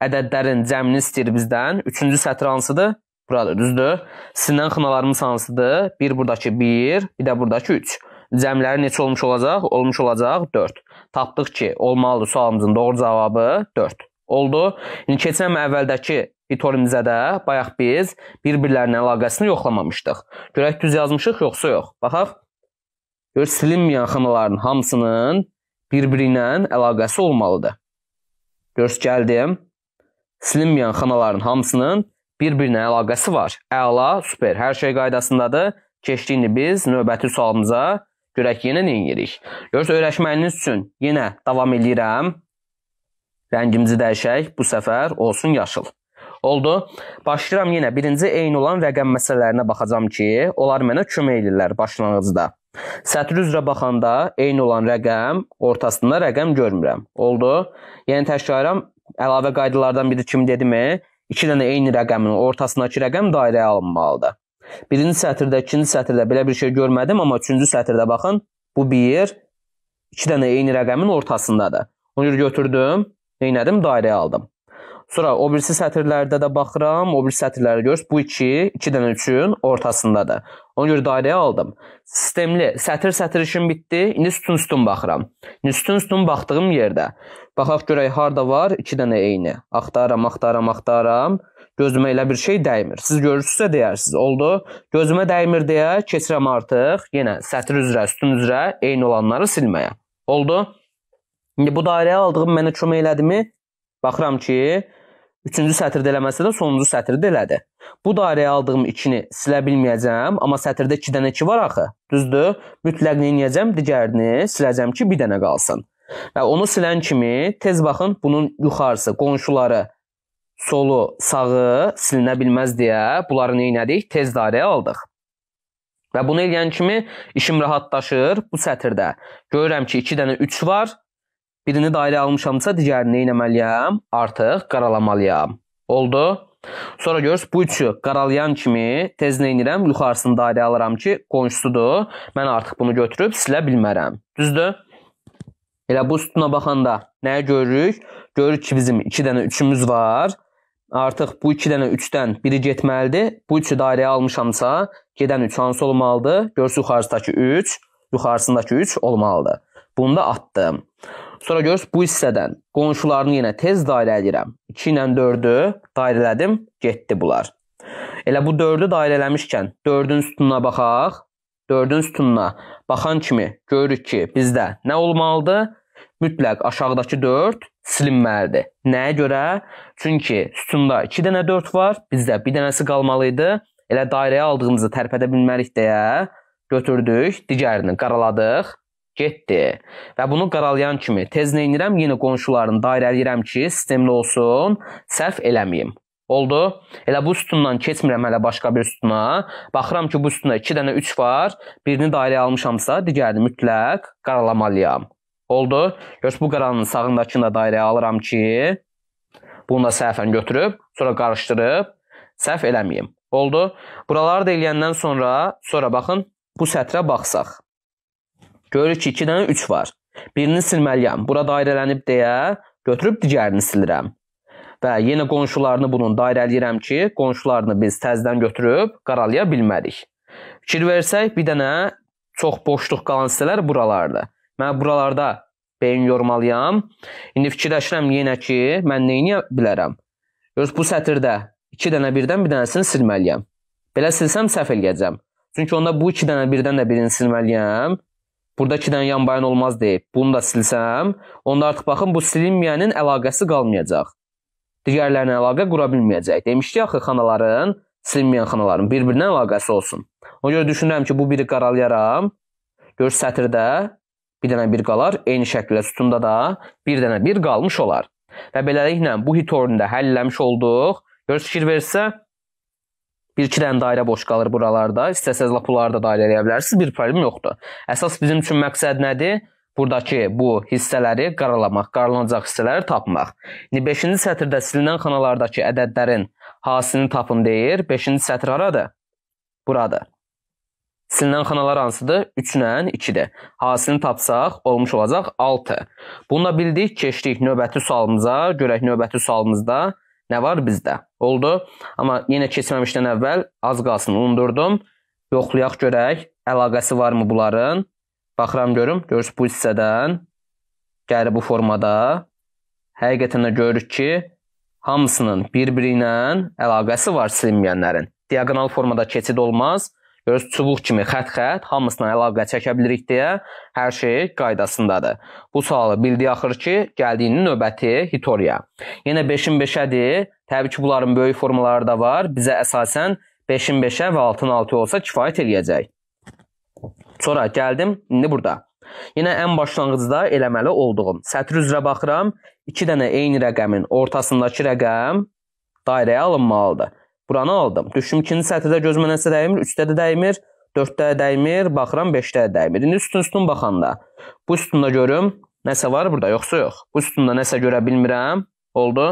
ədədlərin cəmini istəyir bizdən. Üçüncü sətr hansıdır? Buradır, düzdür? Sinənxanalarımız hansıdır? Bir buradakı 1, bir də buradakı 3. Cəmləri neçə olmuş olacaq? Olmuş olacaq 4. Tapdıq ki, olmalıdır sualımızın doğru cavabı 4. Oldu. İndi keçəm əvvəldəki bitorimizə də bayaq biz bir-birlərinin əlaqəsini yoxlamamışdıq. Görək düz yazmışıq yoxsa yox. Baxaq. Gör silinməyən xanaların hamısının bir-birinə əlaqəsi olmalıdır. Görs gəldim. Silinməyən xanaların hamısının bir-birinə əlaqəsi var. Əla, super, hər şey qaydasındadır. Keçdiyini biz növbəti sualımıza görək yenə nə edirik. Görs öyrəşməyiniz üçün yenə davam eləyirəm. Rəngimizi dəyişək. Bu səfər olsun yaşıl. Oldu. Başlayıram yenə birinci eyni olan rəqəm məsələlərinə baxacam ki, onlar mənə kömək edirlər başlanğıcda. Sətr üzrə baxanda eyni olan rəqəm ortasında rəqəm görmürəm. Oldu? Yəni təkrarım əlavə qaydalardan biri kimi dedimi? 2 dənə eyni rəqəmin ortasındakı rəqəm dairəyə alınmalıdır. Birinci sətirdə, ikinci sətirdə belə bir şey görmədim, amma üçüncü sətirdə baxın, bu 1 2 dənə eyni rəqəmin ortasındadır. Onu götürdüm, eylədim, dairəyə aldım. Sonra o birisi sətirlərdə də baxıram, o birisi sətirləri görürüz. Bu 2, 2 dənə 3-ün ortasındadır. Ona görə dairəyə aldım. Sistemli sətir-sətir işim bitdi. İndi sütun-sütun baxıram. İndi sütun-sütun baxdığım yerdə baxaq görək harda var 2 dənə eyni. Axtaram, axtaram, axtaram. Gözümə elə bir şey dəymir. Siz görürsünüzsə deyərsiniz. Oldu. Gözümə dəymir deyə keçirəm artıq yenə sətir üzrə, sütun üzrə eyni olanları silməyə. Oldu. İndi bu dairəyə aldığım mənə kömək elədimi? Baxıram ki, Üçüncü sətirdə eləməsə də sonuncu sətirdə elədi. Bu dairəyə aldığım 2-ni silə bilməyəcəm, amma sətirdə 2 dənə 2 var axı. Düzdür? Mütləq nəyəcəm? Digərini siləcəm ki, bir dənə qalsın. Və onu silən kimi tez baxın, bunun yuxarısı, qonşuları solu, sağı silinə bilməz deyə bunları nəyinədik? Tez dairəyə aldıq. Və bunu eləyən kimi işim rahatlaşır bu sətirdə. Görürəm ki, 2 dənə 3 var. Birini dairə almışamsa, digərini nə etməliyəm? Artıq qaralamalıyam. Oldu? Sonra görürsüz, bu üçü qaralayan kimi tez nə edirəm? Yuxarısını dairə alıram ki, qonşusudur. Mən artıq bunu götürüb silə bilmərəm. Düzdür? Elə bu sütuna baxanda nəyi görürük? Görürük ki, bizim 2 dənə 3-ümüz var. Artıq bu 2 dənə 3-dən biri getməlidir. Bu 3-ü dairəyə almışamsa, gedən 3 hansı olmalıdır? Görürsüz, yuxarısındakı 3, yuxarısındakı 3 olmalıdır. Bunu da atdım. Sonra görürsüz bu hissədən qonşularını yenə tez dairə edirəm. 2 ilə 4-ü dairələdim, getdi bunlar. Elə bu 4-ü dairə eləmişkən 4-ün sütununa baxaq. 4-ün sütununa baxan kimi görürük ki, bizdə nə olmalıdır? Mütləq aşağıdakı 4 silinməlidir. Nəyə görə? Çünki sütunda 2 dənə 4 var, bizdə bir dənəsi qalmalı idi. Elə dairəyə aldığımızı tərpədə bilmərik deyə götürdük, digərini qaraladıq. Getdi. Və bunu qaralayan kimi tez nəyirəm? Yenə qonşularını dairələyirəm ki, sistemli olsun, sərf eləməyim. Oldu. Elə bu sütundan keçmirəm hələ başqa bir sütuna. Baxıram ki, bu sütunda 2 dənə 3 var. Birini dairəyə almışamsa, digərini mütləq qaralamalıyam. Oldu. Göz bu qaranın sağındakını da dairəyə alıram ki, bunu da səhvən götürüb, sonra qarışdırıb səhv eləməyim. Oldu. Buraları da eləyəndən sonra, sonra baxın, bu sətrə baxsaq. Görürük ki, 2 dənə 3 var. Birini silməliyəm. Bura dairələnib deyə götürüb digərini silirəm. Və yenə qonşularını bunun dairələyirəm ki, qonşularını biz təzdən götürüb qaralaya bilmərik. Fikir versək, bir dənə çox boşluq qalan hissələr buralardır. Mən buralarda beyin yormalıyam. İndi fikirləşirəm yenə ki, mən nə edə bilərəm? Göz bu sətirdə 2 dənə birdən bir dənəsini silməliyəm. Belə silsəm səhv eləyəcəm. Çünki onda bu 2 dənə birdən də birini silməliyəm. Burada 2 dənə yan bayan olmaz deyib. Bunu da silsəm, onda artıq baxın bu silinməyənin əlaqəsi qalmayacaq. Digərlərinə əlaqə qura bilməyəcək. Demişdi axı xanaların, silinməyən xanaların bir-birinə əlaqəsi olsun. Ona görə düşünürəm ki, bu biri qaralayaram. Gör sətirdə bir dənə bir qalar, eyni şəkildə sütunda da bir dənə bir qalmış olar. Və beləliklə bu hitorunu da həll eləmiş olduq. Gör fikir versə, Bir-iki dənə dairə boş qalır buralarda. İstəsəz la pulları da dairə eləyə bilərsiniz. Bir problem yoxdur. Əsas bizim üçün məqsəd nədir? Buradakı bu hissələri qaralamaq, qaralanacaq hissələri tapmaq. İndi 5-ci sətirdə silinən xanalardakı ədədlərin hasını tapın deyir. 5-ci sətr haradır? Buradır. Silinən xanalar hansıdır? 3-lə 2-dir. Hasını tapsaq olmuş olacaq 6. Bunu da bildik, keçdik növbəti sualımıza. Görək növbəti sualımızda Nə var bizdə? Oldu. Amma yenə keçməmişdən əvvəl az qalsın unutdurdum. Yoxlayaq görək, əlaqəsi varmı bunların? Baxıram görüm, görürsüz bu hissədən gəlir bu formada. Həqiqətən də görürük ki, hamısının bir-biri ilə əlaqəsi var silinməyənlərin. Diaqonal formada keçid olmaz. Görürsüz, çubuq kimi xətt-xətt hamısına əlaqə çəkə bilirik deyə hər şey qaydasındadır. Bu sualı bildi axır ki, gəldiyinin növbəti Hitoriya. Yenə 5-in 5-ədir. Təbii ki, bunların böyük formaları da var. Bizə əsasən 5-in 5-ə və 6-ın 6 olsa kifayət eləyəcək. Sonra gəldim indi burada. Yenə ən başlanğıcda eləməli olduğum. Sətr üzrə baxıram. 2 dənə eyni rəqəmin ortasındakı rəqəm dairəyə alınmalıdır. Buranı aldım. Düşüm ikinci sətirdə göz mənə isə dəymir, üçdə də dəymir, dörddə də dəymir, baxıram beşdə də dəymir. İndi üstün üstün baxanda bu üstündə görüm nəsə var burada, yoxsa yox. Bu üstündə nəsə görə bilmirəm. Oldu.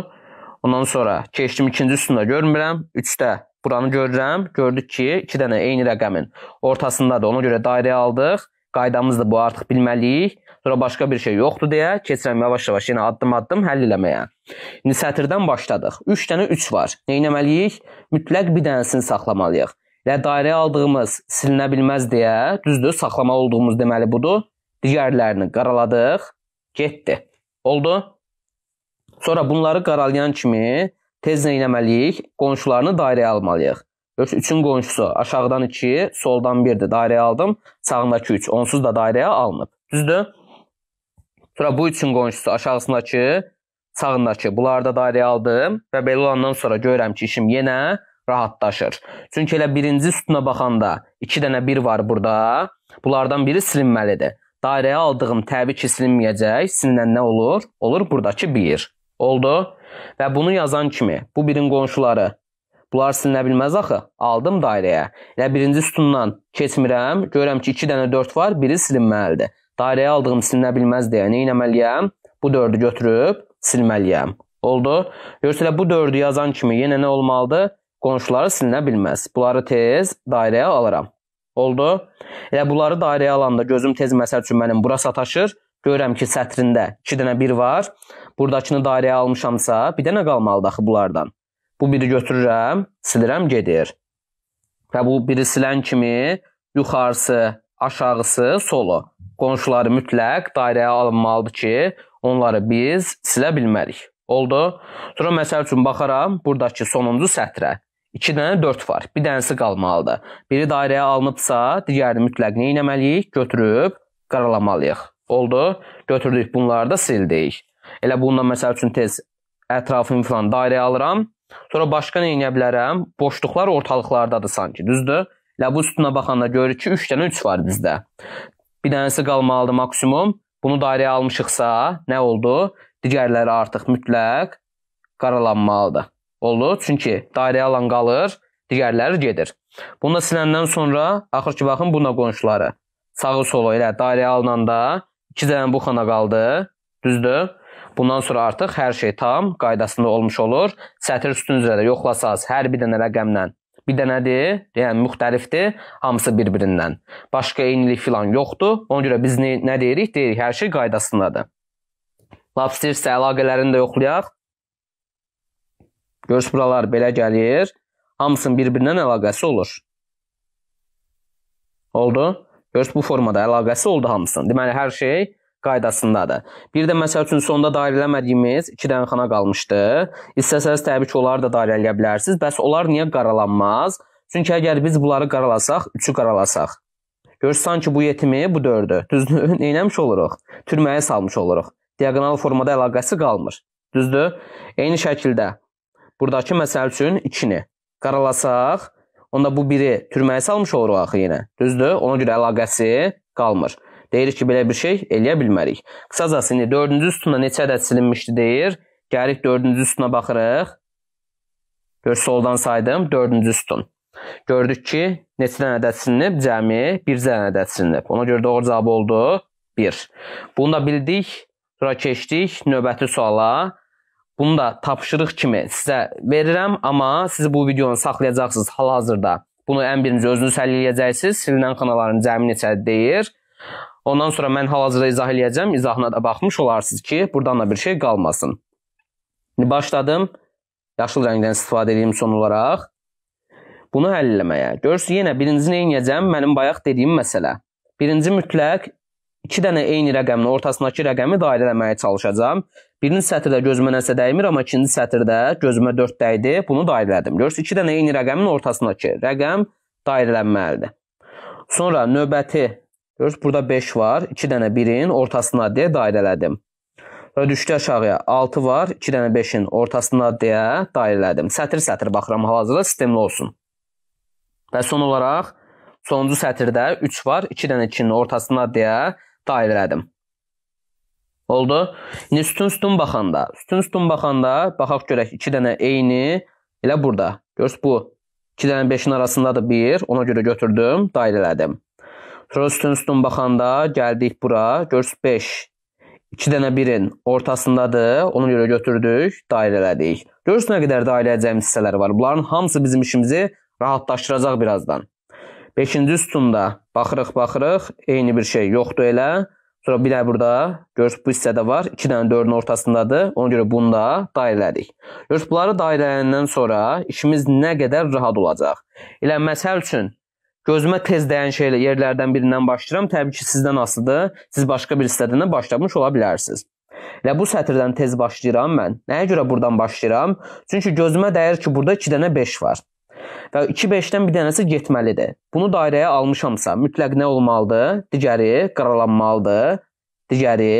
Ondan sonra keçdim ikinci üstündə görmürəm, üçdə buranı görürəm. Gördük ki, 2 dənə eyni rəqəmin ortasındadır. Ona görə dairəyə aldıq. Qaydamız da bu, artıq bilməliyik. Sonra başqa bir şey yoxdur deyə keçirəm yavaş-yavaş yenə addım-addım həll eləməyə. İndi sətirdən başladıq. 3 dənə 3 var. Nə etməliyik? Mütləq bir dənəsini saxlamalıyıq. Və dairəyə aldığımız silinə bilməz deyə, düzdür, saxlamalı olduğumuz deməli budur. Digərlərini qaraladıq, getdi. Oldu? Sonra bunları qaralayan kimi tez nə etməliyik? Qonşularını dairəyə almalıyıq. 3-ün qonşusu aşağıdan 2, soldan 1-dir. Dairəyə aldım. Sağındakı 3 onsuz da dairəyə alınıb. Düzdür? Sonra bu üçün qonşusu aşağısındakı, sağındakı. Bunları da dairəyə aldım və belə olandan sonra görürəm ki, işim yenə rahatlaşır. Çünki elə birinci sütuna baxanda 2 dənə 1 var burada. Bunlardan biri silinməlidir. Dairəyə aldığım təbii ki, silinməyəcək. Silinən nə olur? Olur buradakı 1. Oldu? Və bunu yazan kimi bu birin qonşuları Bunlar silinə bilməz axı. Aldım dairəyə. Elə birinci sütundan keçmirəm. Görürəm ki, 2 dənə 4 var, biri silinməlidir. Dairəyə aldığım silinə bilməzdi. Yəni, nə etməliyəm? Bu 4-ü götürüb silməliyəm. Oldu. Görürsə bu 4-ü yazan kimi yenə nə olmalıdır? Qonşuları silinə bilməz. Bunları tez dairəyə alaram. Oldu. Elə bunları dairəyə alanda gözüm tez məsəl üçün mənim bura sataşır. Görürəm ki, sətrində 2 dənə 1 var. Burdakını dairəyə almışamsa, bir dənə qalmalıdır axı bunlardan. Bu biri götürürəm, silirəm, gedir. Və bu biri silən kimi yuxarısı, aşağısı, solu qonşuları mütləq dairəyə alınmalıdır ki, onları biz silə bilmərik. Oldu. Sonra məsəl üçün baxaram burdakı sonuncu sətrə. 2 dənə 4 var. Bir dənəsi qalmalıdır. Biri dairəyə alınıbsa, digərini mütləq nə etməliyik? Götürüb qaralamalıyıq. Oldu. Götürdük, bunları da sildik. Elə bununla məsəl üçün tez ətrafını falan dairəyə alıram. Sonra başqa nə edə bilərəm? Boşluqlar ortalıqlardadır sanki, düzdür? Elə bu sütuna baxanda görürük ki, 3 dənə 3 var bizdə bir dənəsi qalmalıdır maksimum. Bunu dairəyə almışıqsa, nə oldu? Digərləri artıq mütləq qaralanmalıdır. Oldu? Çünki dairəyə alan qalır, digərləri gedir. Bunu da siləndən sonra axır ki baxın buna qonşuları. Sağı solu elə dairəyə alınanda 2 dənə bu xana qaldı. Düzdür? Bundan sonra artıq hər şey tam qaydasında olmuş olur. Sətr üstün üzrə də yoxlasaz hər bir dənə rəqəmlə bir dənədir, yəni müxtəlifdir, hamısı bir-birindən. Başqa eynilik filan yoxdur. Ona görə biz nə, nə deyirik? Deyirik hər şey qaydasındadır. Lap istəyirsə əlaqələrini də yoxlayaq. Görürsüz buralar belə gəlir. Hamısının bir-birindən əlaqəsi olur. Oldu? Görürsüz bu formada əlaqəsi oldu hamısının. Deməli hər şey qaydasındadır. Bir də məsəl üçün sonda dair eləmədiyimiz 2 dənə xana qalmışdı. İstəsəz təbii ki, onları da dair eləyə bilərsiniz. Bəs onlar niyə qaralanmaz? Çünki əgər biz bunları qaralasaq, 3-ü qaralasaq, görsən ki, bu 7-mi, bu 4-ü, düzdür? Neyləmiş oluruq? Türməyə salmış oluruq. Diaqonal formada əlaqəsi qalmır. Düzdür? Eyni şəkildə burdakı məsəl üçün 2-ni qaralasaq, onda bu 1-i türməyə salmış oluruq axı yenə. Düzdür? Ona görə əlaqəsi qalmır. Deyirik ki, belə bir şey eləyə bilmərik. Qısacası indi 4-cü sütuna neçə ədəd silinmişdi deyir. Gəlirik 4-cü sütuna baxırıq. Gör soldan saydım 4-cü sütun. Gördük ki, neçə dənə ədəd silinib? Cəmi 1 dənə ədəd silinib. Ona görə doğru cavab oldu 1. Bunu da bildik. Sonra keçdik növbəti suala. Bunu da tapşırıq kimi sizə verirəm, amma siz bu videonu saxlayacaqsınız hal-hazırda. Bunu ən birinci özünüz həll edəcəksiniz. Silinən xanaların cəmi neçədir deyir. Ondan sonra mən hal-hazırda izah eləyəcəm, izahına da baxmış olarsınız ki, burdan da bir şey qalmasın. İndi başladım. Yaşıl rəngdən istifadə edeyim son olaraq. Bunu həll eləməyə. Görürsünüz, yenə birinci nə edəcəm? Mənim bayaq dediyim məsələ. Birinci mütləq 2 dənə eyni rəqəmin ortasındakı rəqəmi daxil eləməyə çalışacağam. Birinci sətirdə gözümə nəsə dəymir, amma ikinci sətirdə gözümə 4 dəydi. Bunu daxil elədim. Görürsüz, 2 dənə eyni rəqəmin ortasındakı rəqəm daxil edilməlidir. Sonra növbəti Görürsüz burada 5 var. 2 dənə 1-in ortasına deyə dairələdim. Və düşdü aşağıya 6 var. 2 dənə 5-in ortasına deyə dairələdim. Sətir-sətir baxıram hal-hazırda sistemli olsun. Və son olaraq sonuncu sətirdə 3 var. 2 dənə 2-nin ortasına deyə dairələdim. Oldu. İndi sütun-sütun baxanda, sütun-sütun baxanda baxaq görək 2 dənə eyni elə burada. Görürsüz bu 2 dənə 5-in arasındadır 1. Ona görə götürdüm, dairələdim. Rollinston baxanda gəldik bura. Görs 5. 2 dənə 1-in ortasındadır. Ona görə götürdük, dairə elədik. Görs nə qədər dairə edəcəyimiz hissələr var. Bunların hamısı bizim işimizi rahatlaşdıracaq birazdan. 5-ci sütunda baxırıq, baxırıq, eyni bir şey yoxdur elə. Sonra bir də burada görs bu hissədə var. 2 dənə 4-ün ortasındadır. Ona görə bunu da dairələdik. Görs bunları dairələndən sonra işimiz nə qədər rahat olacaq. Elə məsəl üçün Gözümə tez dəyən şeylə yerlərdən birindən başlayıram. Təbii ki, sizdən asılıdır. Siz başqa bir sitədən başlamış ola bilərsiniz. Və bu sətirdən tez başlayıram mən. Nəyə görə burdan başlayıram? Çünki gözümə dəyir ki, burada 2 dənə 5 var. Və 2 5-dən bir dənəsi getməlidir. Bunu dairəyə almışamsa, mütləq nə olmalıdır? Digəri qaralanmalıdır. Digəri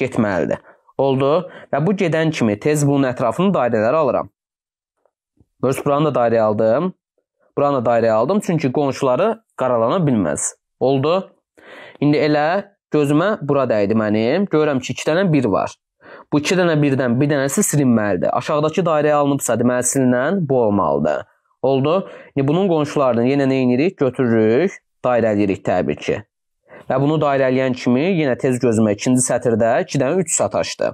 getməlidir. Oldu? Və bu gedən kimi tez bunun ətrafını dairələrə alıram. Görürsüz, buranı da dairəyə aldım. Buranı dairəyə aldım. Çünki qonşuları qaralana bilməz. Oldu. İndi elə gözümə bura dəydi mənim. Görürəm ki, 2 dənə 1 var. Bu 2 dənə 1-dən bir dənəsi silinməlidir. Aşağıdakı dairəyə alınıbsa, deməli silinən bu olmalıdır. Oldu. İndi bunun qonşularını yenə nə edirik? Götürürük, dairəliyirik təbii ki. Və bunu dairələyən kimi yenə tez gözümə ikinci sətirdə 2 dənə 3 sataşdı.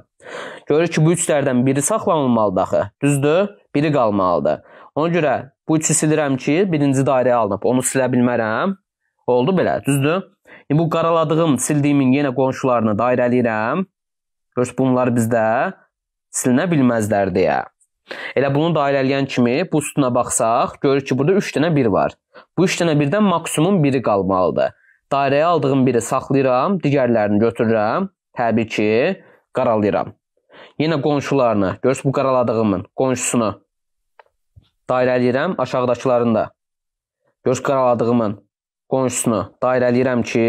Görür ki, bu üçlərdən biri saxlanılmalıdır axı. Düzdür? Biri qalmalıdır. Ona görə Bu üçü silirəm ki, birinci dairəyə alınıb. Onu silə bilmərəm. Oldu belə, düzdür? İndi bu qaraladığım, sildiyimin yenə qonşularını dairəliyirəm. Görürsüz, bunlar bizdə silinə bilməzlər deyə. Elə bunu dairələyən kimi bu sütuna baxsaq, görürük ki, burada 3 dənə 1 var. Bu 3 dənə 1-dən maksimum biri qalmalıdır. Dairəyə aldığım biri saxlayıram, digərlərini götürürəm. Təbii ki, qaralayıram. Yenə qonşularını, görürsüz bu qaraladığımın qonşusunu dairəliyirəm aşağıdakılarını da. Göz qaraladığımın qonşusunu dairəliyirəm ki,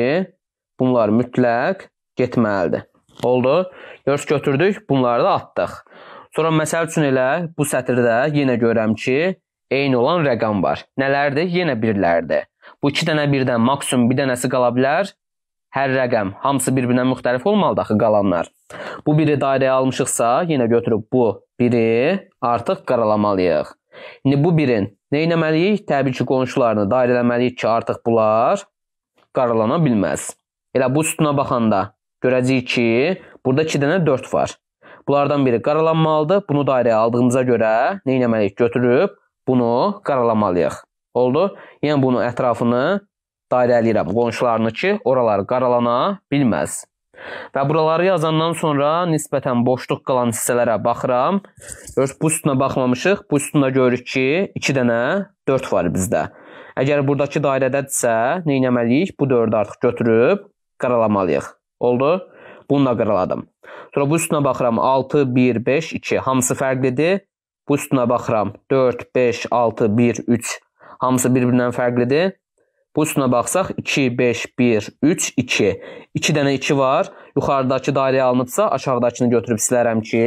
bunlar mütləq getməlidir. Oldu. Göz götürdük, bunları da atdıq. Sonra məsəl üçün elə bu sətirdə yenə görürəm ki, eyni olan rəqam var. Nələrdir? Yenə birlərdir. Bu iki dənə birdən maksimum bir dənəsi qala bilər. Hər rəqəm hamısı bir-birindən müxtəlif olmalıdır axı qalanlar. Bu biri dairəyə almışıqsa, yenə götürüb bu biri artıq qaralamalıyıq. İndi bu birin nə etməliyik? Təbii ki, qonşularını dair eləməliyik ki, artıq bunlar qaralana bilməz. Elə bu sütuna baxanda görəcəyik ki, burada 2 dənə 4 var. Bunlardan biri qaralanmalıdır. Bunu dairəyə aldığımıza görə nə etməliyik? Götürüb bunu qaralamalıyıq. Oldu? Yəni bunu ətrafını dairələyirəm qonşularını ki, oralar qaralana bilməz. Və buraları yazandan sonra nisbətən boşluq qalan hissələrə baxıram. Görürsüz, bu sütuna baxmamışıq. Bu sütunda görürük ki, 2 dənə 4 var bizdə. Əgər buradakı dairədədirsə, nə etməliyik? Bu 4-ü artıq götürüb qaralamalıyıq. Oldu? Bunu da qaraladım. Sonra bu üstünə baxıram 6 1 5 2 hamısı fərqlidir. Bu üstünə baxıram 4 5 6 1 3 hamısı bir-birindən fərqlidir. Buçuna baxsaq 2, 5, 1, 3, 2. 2 dənə 2 var. Yuxarıdakı dairəyə alınıbsa, aşağıdakını götürüb silərəm ki,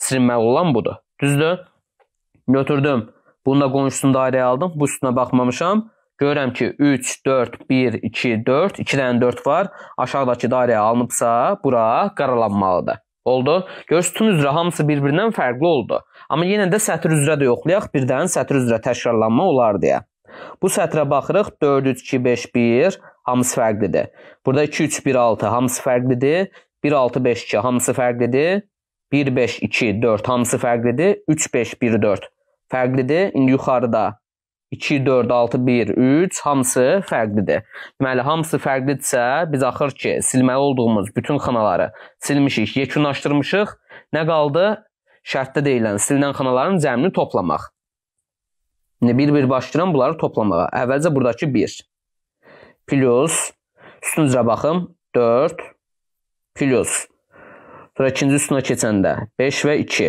silinməli olan budur. Düzdür? Götürdüm. Bunu da qonşusunu dairəyə aldım. Bu üstünə baxmamışam. Görürəm ki, 3, 4, 1, 2, 4. 2 dənə 4 var. Aşağıdakı dairəyə alınıbsa, bura qaralanmalıdır. Oldu. Gör sütun üzrə hamısı bir-birindən fərqli oldu. Amma yenə də sətr üzrə də yoxlayaq, birdən sətr üzrə təkrarlanma olar deyə. Bu sətrə baxırıq 4 3 2 5 1 hamısı fərqlidir. Burada 2 3 1 6 hamısı fərqlidir. 1 6 5 2 hamısı fərqlidir. 1 5 2 4 hamısı fərqlidir. 3 5 1 4 fərqlidir. İndi yuxarıda 2 4 6 1 3 hamısı fərqlidir. Deməli hamısı fərqlidirsə biz axır ki silməli olduğumuz bütün xanaları silmişik, yekunlaşdırmışıq. Nə qaldı? Şərtdə deyilən silinən xanaların cəmini toplamaq. İndi bir-bir başlayıram bunları toplamağa. Əvvəlcə buradakı 1 plus üstüncə baxım 4 plus sonra ikinci üstünə keçəndə 5 və 2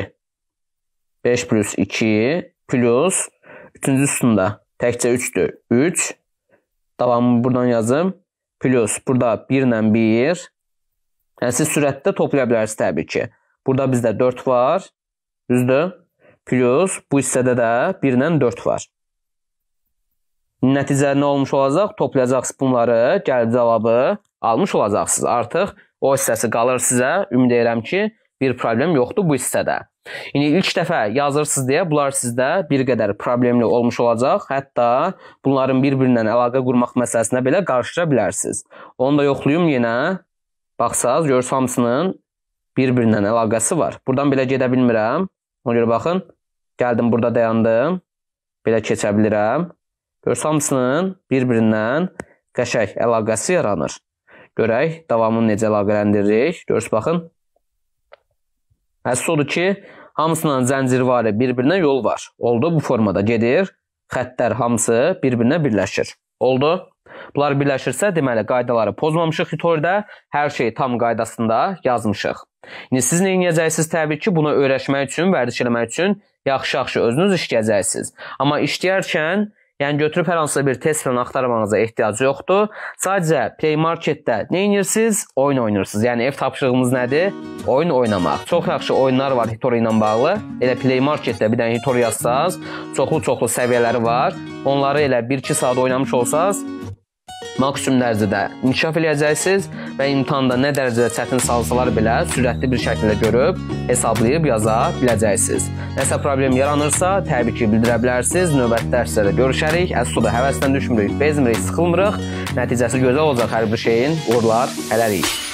5 plus 2 plus üçüncü üstündə təkcə 3-dür. 3 davamı buradan yazım. Plus burada 1 ilə 1. Yəni siz sürətdə toplaya bilərsiniz təbii ki. Burada bizdə 4 var. Düzdür? Plus bu hissədə də 1-dən 4 var. Nəticə nə olmuş olacaq? Toplayacaqsınız bunları, gəlib cavabı almış olacaqsınız. Artıq o hissəsi qalır sizə. Ümid edirəm ki, bir problem yoxdur bu hissədə. İndi ilk dəfə yazırsınız deyə bunlar sizdə bir qədər problemli olmuş olacaq. Hətta bunların bir-birinlə əlaqə qurmaq məsələsinə belə qarışıra bilərsiniz. Onu da yoxlayım yenə. Baxsaz, görürsünüz hamısının bir-birinlə əlaqəsi var. Buradan belə gedə bilmirəm. Ona görə baxın, gəldim burada dayandım. Belə keçə bilirəm. Görsə hamısının bir-birindən qəşəng əlaqəsi yaranır. Görək, davamını necə əlaqələndiririk. Görsə baxın. Əsas odur ki, hamısından zəncirvari bir-birinə yol var. Oldu bu formada gedir. Xəttlər hamısı bir-birinə birləşir. Oldu. Bunlar birləşirsə, deməli qaydaları pozmamışıq tutorda, hər şey tam qaydasında yazmışıq. İndi siz nə edəcəksiniz? Təbii ki, buna öyrəşmək üçün, vərdiş eləmək üçün yaxşı-yaxşı özünüz işləyəcəksiniz. Amma işləyərkən, yəni götürüb hər hansısa bir test falan axtarmanıza ehtiyac yoxdur. Sadəcə Play Market-də nə edirsiniz? Oyun oynayırsınız. Yəni ev tapşırığımız nədir? Oyun oynamaq. Çox yaxşı oyunlar var Hitori ilə bağlı. Elə Play Market-də bir dənə Hitori yazsaz, çoxlu-çoxlu səviyyələri var. Onları elə 1-2 saat oynamış olsaz, maksimum dərəcədə inkişaf eləyəcəksiniz və imtahanda nə dərəcədə çətin salsalar belə sürətli bir şəkildə görüb, hesablayıb yaza biləcəksiniz. Nəsə problem yaranırsa, təbii ki, bildirə bilərsiniz. Növbəti dərslərdə görüşərik. Əslində həvəsdən düşmürük, bezmirik, sıxılmırıq. Nəticəsi gözəl olacaq hər bir şeyin. Uğurlar hələlik.